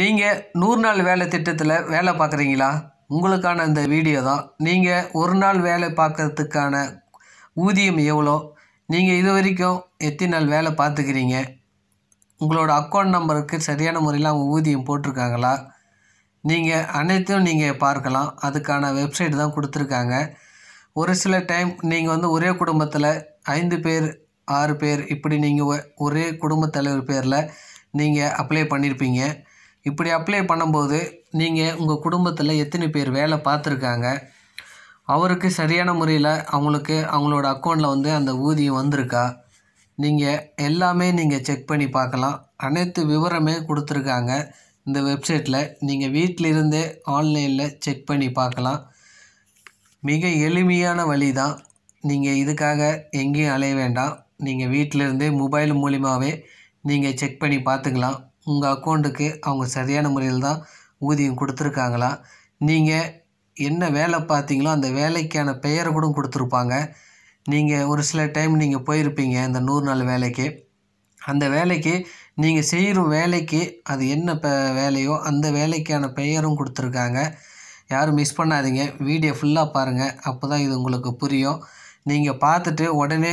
நீங்கள் நூறு நாள் வேலை திட்டத்தில் வேலை பார்க்குறீங்களா உங்களுக்கான இந்த வீடியோ தான் நீங்கள் ஒரு நாள் வேலை பார்க்கறதுக்கான ஊதியம் எவ்வளோ நீங்கள் இது வரைக்கும் எத்தனை நாள் வேலை பார்த்துக்கிறீங்க உங்களோட அக்கௌண்ட் நம்பருக்கு சரியான முறையில் அவங்க ஊதியம் போட்டிருக்காங்களா நீங்கள் அனைத்தும் நீங்கள் பார்க்கலாம் அதுக்கான வெப்சைட் தான் கொடுத்துருக்காங்க ஒரு சில டைம் நீங்கள் வந்து ஒரே குடும்பத்தில் ஐந்து பேர் ஆறு பேர் இப்படி நீங்கள் ஒரே குடும்பத் தலைவர் பேரில் நீங்கள் அப்ளை பண்ணியிருப்பீங்க இப்படி அப்ளை பண்ணும்போது நீங்கள் உங்கள் குடும்பத்தில் எத்தனை பேர் வேலை பார்த்துருக்காங்க அவருக்கு சரியான முறையில் அவங்களுக்கு அவங்களோட அக்கௌண்ட்டில் வந்து அந்த ஊதியம் வந்திருக்கா நீங்கள் எல்லாமே நீங்கள் செக் பண்ணி பார்க்கலாம் அனைத்து விவரமே கொடுத்துருக்காங்க இந்த வெப்சைட்டில் நீங்கள் வீட்டிலிருந்தே ஆன்லைனில் செக் பண்ணி பார்க்கலாம் மிக எளிமையான வழி தான் நீங்கள் இதுக்காக எங்கேயும் அலைய வேண்டாம் நீங்கள் வீட்டிலிருந்தே மொபைல் மூலிமாவே நீங்கள் செக் பண்ணி பார்த்துக்கலாம் உங்கள் அக்கௌண்ட்டுக்கு அவங்க சரியான முறையில் தான் ஊதியம் கொடுத்துருக்காங்களா நீங்கள் என்ன வேலை பார்த்தீங்களோ அந்த வேலைக்கான பெயரை கூட கொடுத்துருப்பாங்க நீங்கள் ஒரு சில டைம் நீங்கள் போயிருப்பீங்க அந்த நூறு நாள் வேலைக்கு அந்த வேலைக்கு நீங்கள் செய்கிற வேலைக்கு அது என்ன ப வேலையோ அந்த வேலைக்கான பெயரும் கொடுத்துருக்காங்க யாரும் மிஸ் பண்ணாதீங்க வீடியோ ஃபுல்லாக பாருங்கள் அப்போ தான் இது உங்களுக்கு புரியும் நீங்கள் பார்த்துட்டு உடனே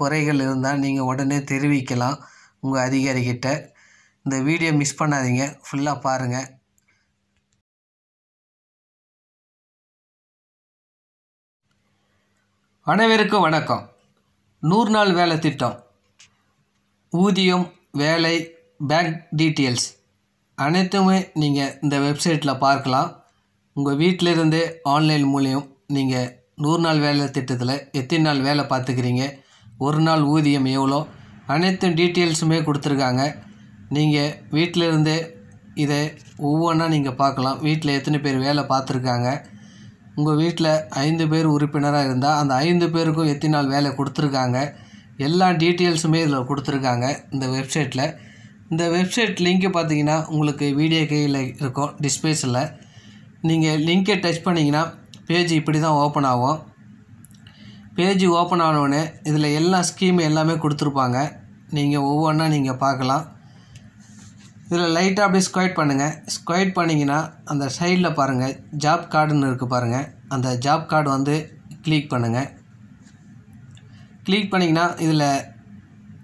குறைகள் இருந்தால் நீங்கள் உடனே தெரிவிக்கலாம் உங்கள் அதிகாரிகிட்ட இந்த வீடியோ மிஸ் பண்ணாதீங்க ஃபுல்லாக பாருங்கள் அனைவருக்கும் வணக்கம் நூறு நாள் வேலை திட்டம் ஊதியம் வேலை பேங்க் டீட்டெயில்ஸ் அனைத்துமே நீங்கள் இந்த வெப்சைட்டில் பார்க்கலாம் உங்கள் வீட்டிலிருந்தே ஆன்லைன் மூலியம் நீங்கள் நூறு நாள் வேலை திட்டத்தில் எத்தனை நாள் வேலை பார்த்துக்கிறீங்க ஒரு நாள் ஊதியம் எவ்வளோ அனைத்தும் டீட்டெயில்ஸுமே கொடுத்துருக்காங்க நீங்கள் வீட்டிலிருந்தே இதை ஒவ்வொன்றா நீங்கள் பார்க்கலாம் வீட்டில் எத்தனை பேர் வேலை பார்த்துருக்காங்க உங்கள் வீட்டில் ஐந்து பேர் உறுப்பினராக இருந்தால் அந்த ஐந்து பேருக்கும் எத்தனை நாள் வேலை கொடுத்துருக்காங்க எல்லா டீட்டெயில்ஸுமே இதில் கொடுத்துருக்காங்க இந்த வெப்சைட்டில் இந்த வெப்சைட் லிங்க்கு பார்த்தீங்கன்னா உங்களுக்கு வீடியோ கையில் இருக்கும் டிஸ்பிளேஸில் நீங்கள் லிங்க்கை டச் பண்ணிங்கன்னா பேஜ் இப்படி தான் ஓப்பன் ஆகும் பேஜ் ஓப்பன் ஆனோடனே இதில் எல்லா ஸ்கீம் எல்லாமே கொடுத்துருப்பாங்க நீங்கள் ஒவ்வொன்றா நீங்கள் பார்க்கலாம் இதில் லைட்டாக அப்படியே ஸ்கொயட் பண்ணுங்கள் ஸ்கொயட் பண்ணிங்கன்னா அந்த சைடில் பாருங்கள் ஜாப் கார்டுன்னு இருக்குது பாருங்கள் அந்த ஜாப் கார்டு வந்து கிளிக் பண்ணுங்கள் கிளிக் பண்ணிங்கன்னா இதில்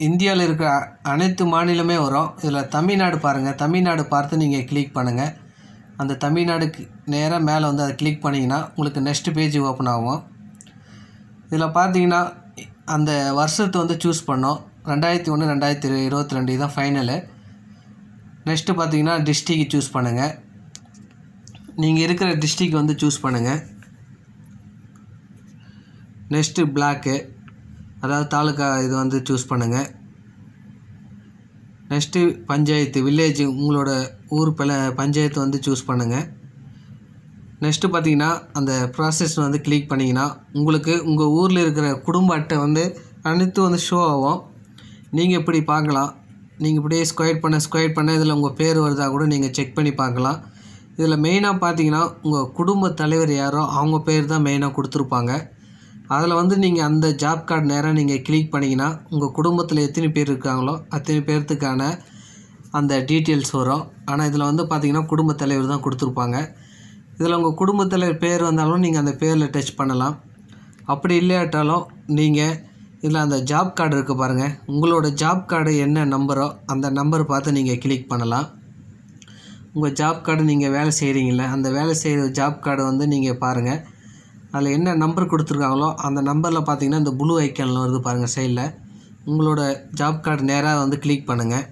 இந்தியாவில் இருக்கிற அனைத்து மாநிலமே வரும் இதில் தமிழ்நாடு பாருங்கள் தமிழ்நாடு பார்த்து நீங்கள் கிளிக் பண்ணுங்கள் அந்த தமிழ்நாடுக்கு நேராக மேலே வந்து அதை கிளிக் பண்ணிங்கன்னா உங்களுக்கு நெக்ஸ்ட் பேஜ் ஓப்பன் ஆகும் இதில் பார்த்தீங்கன்னா அந்த வருஷத்தை வந்து சூஸ் பண்ணோம் ரெண்டாயிரத்தி ஒன்று ரெண்டாயிரத்தி இருபத்தி ரெண்டு தான் ஃபைனலு நெக்ஸ்ட்டு பார்த்தீங்கன்னா டிஸ்ட்ரிக்கு சூஸ் பண்ணுங்கள் நீங்கள் இருக்கிற டிஸ்ட்ரிக் வந்து சூஸ் பண்ணுங்கள் நெக்ஸ்ட்டு பிளாக்கு அதாவது தாலுக்கா இது வந்து சூஸ் பண்ணுங்கள் நெக்ஸ்ட்டு பஞ்சாயத்து வில்லேஜ் உங்களோட ஊர் பல பஞ்சாயத்து வந்து சூஸ் பண்ணுங்கள் நெக்ஸ்ட்டு பார்த்தீங்கன்னா அந்த ப்ராசஸ் வந்து கிளிக் பண்ணிங்கன்னா உங்களுக்கு உங்கள் ஊரில் இருக்கிற குடும்ப அட்டை வந்து அனைத்து வந்து ஷோ ஆகும் நீங்கள் எப்படி பார்க்கலாம் நீங்கள் இப்படியே ஸ்கொயர் பண்ண ஸ்கொயர் பண்ண இதில் உங்கள் பேர் வருதா கூட நீங்கள் செக் பண்ணி பார்க்கலாம் இதில் மெயினாக பார்த்தீங்கன்னா உங்கள் குடும்ப தலைவர் யாரோ அவங்க பேர் தான் மெயினாக கொடுத்துருப்பாங்க அதில் வந்து நீங்கள் அந்த ஜாப் கார்டு நேராக நீங்கள் கிளிக் பண்ணிங்கன்னா உங்கள் குடும்பத்தில் எத்தனை பேர் இருக்காங்களோ அத்தனை பேர்த்துக்கான அந்த டீட்டெயில்ஸ் வரும் ஆனால் இதில் வந்து பார்த்திங்கன்னா குடும்பத் தலைவர் தான் கொடுத்துருப்பாங்க இதில் உங்கள் குடும்பத் தலைவர் பேர் வந்தாலும் நீங்கள் அந்த பேரில் டச் பண்ணலாம் அப்படி இல்லாட்டாலும் நீங்கள் இதில் அந்த ஜாப் கார்டு இருக்குது பாருங்கள் உங்களோட ஜாப் கார்டு என்ன நம்பரோ அந்த நம்பர் பார்த்து நீங்கள் கிளிக் பண்ணலாம் உங்கள் ஜாப் கார்டு நீங்கள் வேலை செய்கிறீங்கள அந்த வேலை செய்கிற ஜாப் கார்டு வந்து நீங்கள் பாருங்கள் அதில் என்ன நம்பர் கொடுத்துருக்காங்களோ அந்த நம்பரில் பார்த்தீங்கன்னா இந்த ப்ளூ ஐக்கனில் வருது பாருங்கள் சைடில் உங்களோட ஜாப் கார்டு நேராக வந்து கிளிக் பண்ணுங்கள்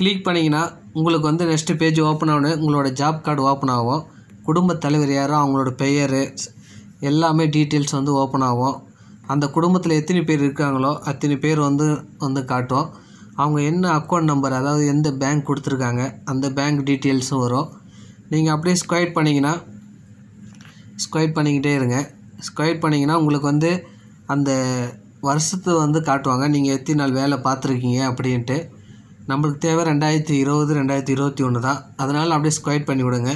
கிளிக் பண்ணிங்கன்னா உங்களுக்கு வந்து நெக்ஸ்ட்டு பேஜ் ஓப்பன் ஆகணும் உங்களோட ஜாப் கார்டு ஓப்பன் ஆகும் குடும்ப தலைவர் யாரோ அவங்களோட பெயர் எல்லாமே டீட்டெயில்ஸ் வந்து ஓப்பன் ஆகும் அந்த குடும்பத்தில் எத்தனை பேர் இருக்காங்களோ அத்தனை பேர் வந்து வந்து காட்டும் அவங்க என்ன அக்கௌண்ட் நம்பர் அதாவது எந்த பேங்க் கொடுத்துருக்காங்க அந்த பேங்க் டீட்டெயில்ஸும் வரும் நீங்கள் அப்படியே ஸ்கொயர் பண்ணிங்கன்னா ஸ்கொயர் பண்ணிக்கிட்டே இருங்க ஸ்கொயர் பண்ணிங்கன்னா உங்களுக்கு வந்து அந்த வருஷத்தை வந்து காட்டுவாங்க நீங்கள் எத்தனை நாள் வேலை பார்த்துருக்கீங்க அப்படின்ட்டு நம்மளுக்கு தேவை ரெண்டாயிரத்தி இருபது ரெண்டாயிரத்தி இருபத்தி ஒன்று தான் அதனால் அப்படியே ஸ்கொயர் பண்ணி விடுங்க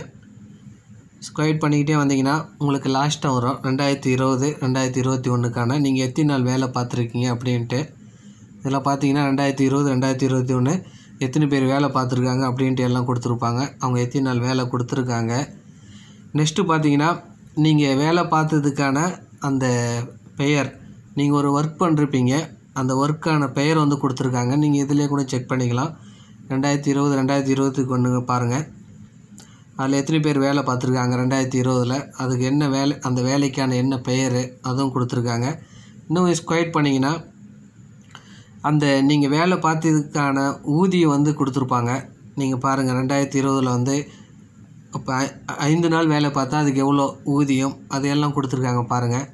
ஸ்கொயர் பண்ணிக்கிட்டே வந்தீங்கன்னா உங்களுக்கு லாஸ்ட்டாக வரும் ரெண்டாயிரத்தி இருபது ரெண்டாயிரத்தி இருபத்தி ஒன்றுக்கான நீங்கள் எத்தனை நாள் வேலை பார்த்துருக்கீங்க அப்படின்ட்டு இதில் பார்த்தீங்கன்னா ரெண்டாயிரத்தி இருபது ரெண்டாயிரத்தி இருபத்தி ஒன்று எத்தனை பேர் வேலை பார்த்துருக்காங்க அப்படின்ட்டு எல்லாம் கொடுத்துருப்பாங்க அவங்க எத்தனை நாள் வேலை கொடுத்துருக்காங்க நெக்ஸ்ட்டு பார்த்தீங்கன்னா நீங்கள் வேலை பார்த்ததுக்கான அந்த பெயர் நீங்கள் ஒரு ஒர்க் பண்ணிருப்பீங்க அந்த ஒர்க்கான பெயர் வந்து கொடுத்துருக்காங்க நீங்கள் இதிலே கூட செக் பண்ணிக்கலாம் ரெண்டாயிரத்தி இருபது ரெண்டாயிரத்தி இருபத்துக்கு ஒன்று பாருங்கள் அதில் எத்தனை பேர் வேலை பார்த்துருக்காங்க ரெண்டாயிரத்தி இருபதில் அதுக்கு என்ன வேலை அந்த வேலைக்கான என்ன பெயர் அதுவும் கொடுத்துருக்காங்க இன்னும் ஸ்கொயர் பண்ணிங்கன்னா அந்த நீங்கள் வேலை பார்த்ததுக்கான ஊதியம் வந்து கொடுத்துருப்பாங்க நீங்கள் பாருங்கள் ரெண்டாயிரத்தி இருபதில் வந்து இப்போ ஐந்து நாள் வேலை பார்த்தா அதுக்கு எவ்வளோ ஊதியம் அதையெல்லாம் கொடுத்துருக்காங்க பாருங்கள்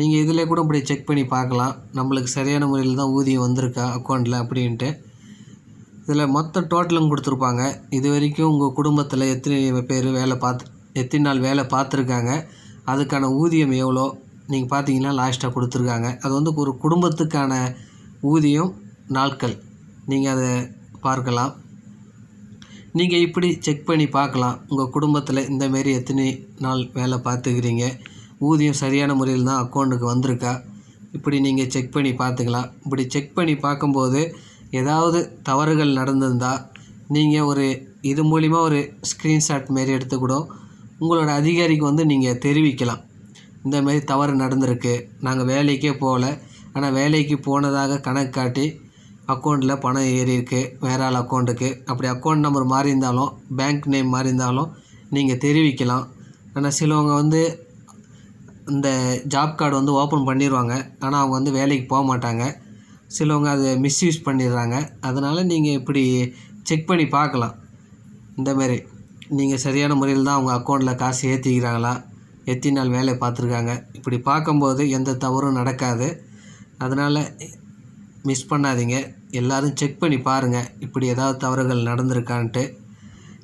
நீங்கள் இதில் கூட இப்படி செக் பண்ணி பார்க்கலாம் நம்மளுக்கு சரியான முறையில் தான் ஊதியம் வந்திருக்கா அக்கௌண்ட்டில் அப்படின்ட்டு இதில் மொத்த டோட்டலும் கொடுத்துருப்பாங்க இது வரைக்கும் உங்கள் குடும்பத்தில் எத்தனை பேர் வேலை பார்த்து எத்தனை நாள் வேலை பார்த்துருக்காங்க அதுக்கான ஊதியம் எவ்வளோ நீங்கள் பார்த்தீங்கன்னா லாஸ்ட்டாக கொடுத்துருக்காங்க அது வந்து ஒரு குடும்பத்துக்கான ஊதியம் நாட்கள் நீங்கள் அதை பார்க்கலாம் நீங்கள் இப்படி செக் பண்ணி பார்க்கலாம் உங்கள் குடும்பத்தில் இந்தமாரி எத்தனை நாள் வேலை பார்த்துக்கிறீங்க ஊதியம் சரியான முறையில் தான் அக்கௌண்ட்டுக்கு வந்திருக்கா இப்படி நீங்கள் செக் பண்ணி பார்த்துக்கலாம் இப்படி செக் பண்ணி பார்க்கும்போது ஏதாவது தவறுகள் நடந்திருந்தால் நீங்கள் ஒரு இது மூலிமா ஒரு ஸ்க்ரீன்ஷாட் மாரி எடுத்துக்கூட உங்களோட அதிகாரிக்கு வந்து நீங்கள் தெரிவிக்கலாம் இந்தமாரி தவறு நடந்திருக்கு நாங்கள் வேலைக்கே போகல ஆனால் வேலைக்கு போனதாக கணக்கு காட்டி அக்கௌண்ட்டில் பணம் ஏறி இருக்குது வேற ஆள் அக்கௌண்ட்டுக்கு அப்படி அக்கௌண்ட் நம்பர் மாறி இருந்தாலும் பேங்க் நேம் மாறி இருந்தாலும் நீங்கள் தெரிவிக்கலாம் ஆனால் சிலவங்க வந்து இந்த ஜாப் கார்டு வந்து ஓப்பன் பண்ணிடுவாங்க ஆனால் அவங்க வந்து வேலைக்கு போக மாட்டாங்க சிலவங்க அதை மிஸ்யூஸ் பண்ணிடுறாங்க அதனால் நீங்கள் இப்படி செக் பண்ணி பார்க்கலாம் இந்தமாரி நீங்கள் சரியான முறையில் தான் அவங்க அக்கௌண்ட்டில் காசு ஏற்றிக்கிறாங்களா எத்தனை நாள் வேலையை பார்த்துருக்காங்க இப்படி பார்க்கும்போது எந்த தவறும் நடக்காது அதனால் மிஸ் பண்ணாதீங்க எல்லோரும் செக் பண்ணி பாருங்கள் இப்படி ஏதாவது தவறுகள் நடந்திருக்கான்ட்டு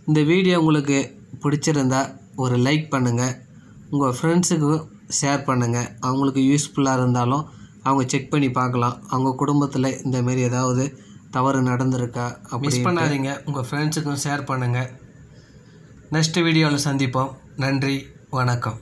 இந்த வீடியோ உங்களுக்கு பிடிச்சிருந்தா ஒரு லைக் பண்ணுங்கள் உங்கள் ஃப்ரெண்ட்ஸுக்கும் ஷேர் பண்ணுங்கள் அவங்களுக்கு யூஸ்ஃபுல்லாக இருந்தாலும் அவங்க செக் பண்ணி பார்க்கலாம் அவங்க குடும்பத்தில் இந்தமாரி ஏதாவது தவறு நடந்திருக்கா மிஸ் பண்ணாதீங்க உங்கள் ஃப்ரெண்ட்ஸுக்கும் ஷேர் பண்ணுங்கள் நெக்ஸ்ட் வீடியோவில் சந்திப்போம் நன்றி வணக்கம்